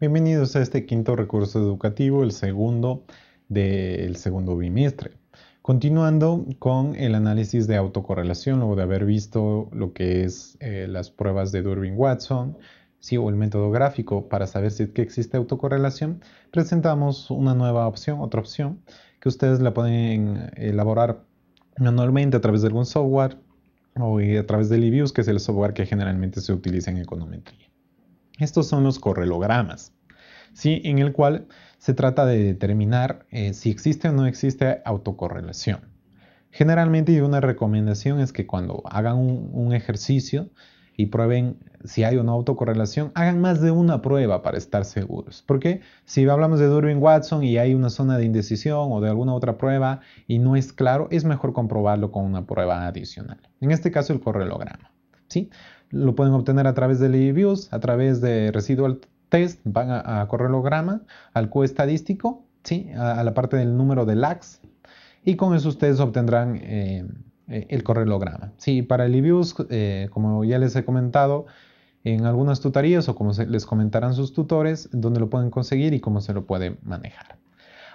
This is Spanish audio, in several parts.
Bienvenidos a este quinto recurso educativo, el segundo del segundo bimestre. Continuando con el análisis de autocorrelación, luego de haber visto lo que es eh, las pruebas de Durbin-Watson, sí, o el método gráfico para saber si existe autocorrelación, presentamos una nueva opción, otra opción, que ustedes la pueden elaborar manualmente a través de algún software o eh, a través de Libius, que es el software que generalmente se utiliza en econometría. Estos son los correlogramas, ¿sí? en el cual se trata de determinar eh, si existe o no existe autocorrelación. Generalmente una recomendación es que cuando hagan un, un ejercicio y prueben si hay o no autocorrelación, hagan más de una prueba para estar seguros. Porque si hablamos de Durbin-Watson y hay una zona de indecisión o de alguna otra prueba y no es claro, es mejor comprobarlo con una prueba adicional. En este caso el correlograma. ¿sí? Lo pueden obtener a través de views a través de Residual Test, van a, a correlograma, al Q estadístico, ¿sí? a, la parte del número de lags, y con eso ustedes obtendrán eh, eh, el correlograma. Sí, para el eh, como ya les he comentado, en algunas tutorías o como les comentarán sus tutores, donde lo pueden conseguir y cómo se lo puede manejar.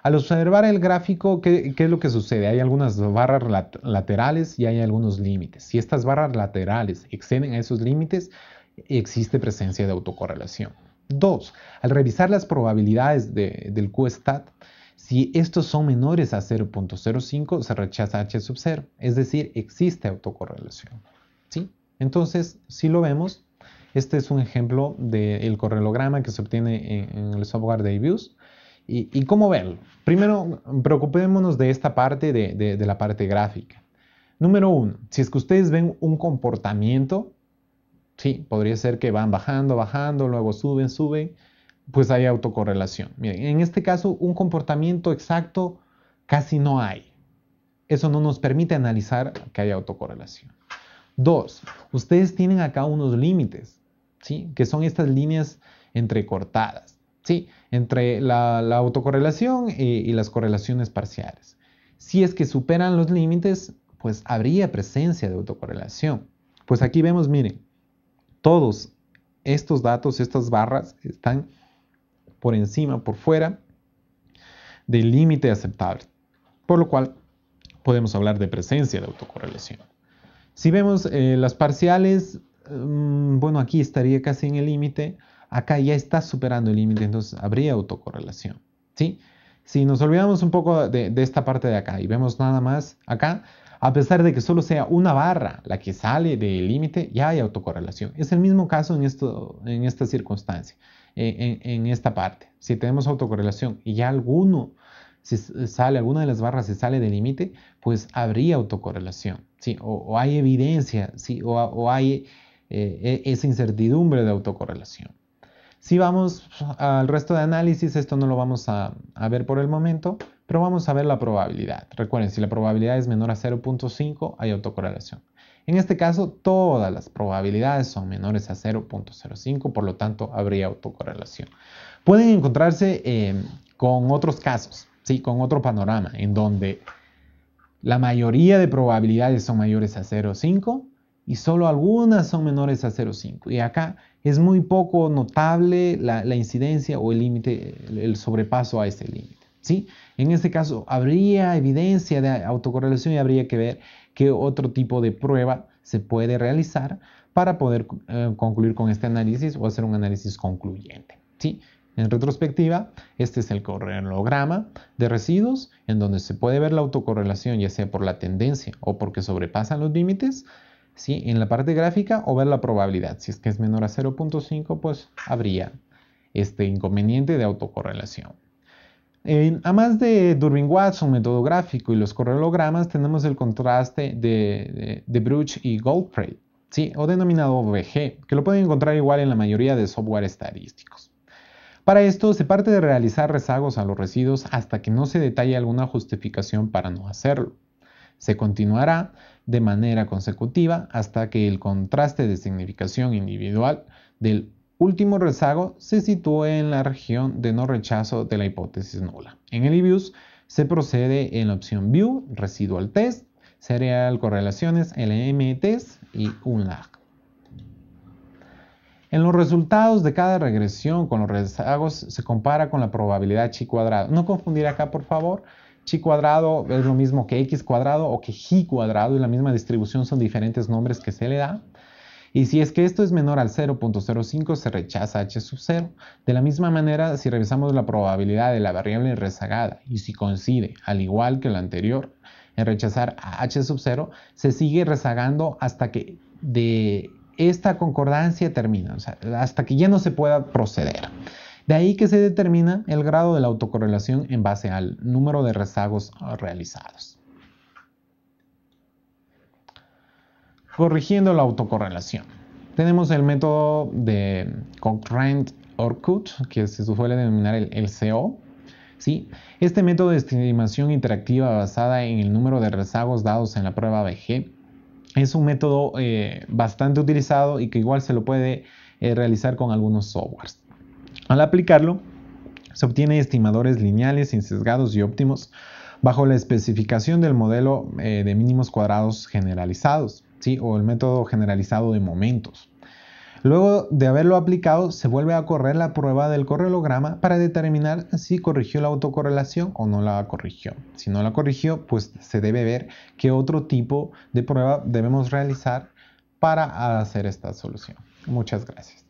Al observar el gráfico, ¿qué, es lo que sucede? Hay algunas barras laterales y hay algunos límites. Si estas barras laterales exceden a esos límites, existe presencia de autocorrelación. Dos, al revisar las probabilidades del QSTAT, si estos son menores a 0.05, se rechaza H sub 0, es decir, existe autocorrelación. ¿sí? Entonces, si lo vemos, este es un ejemplo del correlograma que se obtiene en, el software de IBUS. ¿Y, cómo verlo? Primero, preocupémonos de esta parte, de, la parte gráfica. Número uno, si es que ustedes ven un comportamiento, sí, podría ser que van bajando, bajando, luego suben, suben, pues hay autocorrelación. Miren, en este caso un comportamiento exacto casi no hay. Eso no nos permite analizar que hay autocorrelación. Dos, ustedes tienen acá unos límites, ¿sí? que son estas líneas entrecortadas. ¿sí? Entre la, autocorrelación y, las correlaciones parciales. Si es que superan los límites, pues habría presencia de autocorrelación. Pues aquí vemos, miren, todos estos datos, estas barras están por encima, por fuera del límite aceptable, por lo cual podemos hablar de presencia de autocorrelación. Si vemos eh, las parciales, mm, bueno, aquí estaría casi en el límite, acá ya está superando el límite, entonces habría autocorrelación. ¿sí? Si nos olvidamos un poco de, esta parte de acá y vemos nada más acá, a pesar de que solo sea una barra la que sale del límite, ya hay autocorrelación. Es el mismo caso en, esto, en esta circunstancia, en, esta parte. Si tenemos autocorrelación y ya alguno sale, alguna de las barras se sale del límite, pues habría autocorrelación, ¿sí? O, hay evidencia, ¿sí? O, hay eh, e, esa incertidumbre de autocorrelación. Si vamos al resto de análisis, esto no lo vamos a, ver por el momento, pero vamos a ver la probabilidad. Recuerden, si la probabilidad es menor a 0.5, hay autocorrelación. En este caso, todas las probabilidades son menores a 0.05, por lo tanto, habría autocorrelación. Pueden encontrarse em, con otros casos, ¿sí? con otro panorama, en donde la mayoría de probabilidades son mayores a 0.5 y solo algunas son menores a 0,5. Y acá es muy poco notable la, incidencia o el límite, el sobrepaso a este límite. ¿sí? En este caso, habría evidencia de autocorrelación y habría que ver qué otro tipo de prueba se puede realizar para poder eh, concluir con este análisis o hacer un análisis concluyente. ¿sí? En retrospectiva, este es el correlograma de residuos en donde se puede ver la autocorrelación ya sea por la tendencia o porque sobrepasan los límites ¿sí? En la parte gráfica o ver la probabilidad. Si es que es menor a 0.5, pues habría este inconveniente de autocorrelación. En, además de Durbin-Watson, método gráfico y los correlogramas, tenemos el contraste de, de, Bruch y Goldfrey, ¿sí? o denominado VG, que lo pueden encontrar igual en la mayoría de software estadísticos. Para esto se parte de realizar rezagos a los residuos hasta que no se detalle alguna justificación para no hacerlo. Se continuará de manera consecutiva hasta que el contraste de significación individual del último rezago se sitúe en la región de no rechazo de la hipótesis nula. En el IBIUS se procede en la opción View, Residual Test, Serial Correlaciones, LM Test y UNLAG. En los resultados de cada regresión con los rezagos se compara con la probabilidad chi cuadrado. No confundir acá, por favor, chi cuadrado es lo mismo que x cuadrado o que g cuadrado y la misma distribución son diferentes nombres que se le da. Y si es que esto es menor al 0.05, se rechaza h sub 0. De la misma manera, si revisamos la probabilidad de la variable rezagada y si coincide, al igual que la anterior, en rechazar h sub 0, se sigue rezagando hasta que de esta concordancia termina, hasta que ya no se pueda proceder. De ahí que se determina el grado de la autocorrelación en base al número de rezagos realizados. Corrigiendo la autocorrelación. Tenemos el método de cochrane orcut que se suele denominar el, CO, ¿Sí? Este método de estimación interactiva basada en el número de rezagos dados en la prueba BG es un método eh, bastante utilizado y que igual se lo puede eh, realizar con algunos softwares. Al aplicarlo, se obtiene estimadores lineales, sesgados y óptimos bajo la especificación del modelo eh, de mínimos cuadrados generalizados, ¿sí? o el método generalizado de momentos. Luego de haberlo aplicado, se vuelve a correr la prueba del correlograma para determinar si corrigió la autocorrelación o no la corrigió. Si no la corrigió, pues se debe ver qué otro tipo de prueba debemos realizar para hacer esta solución. Muchas gracias.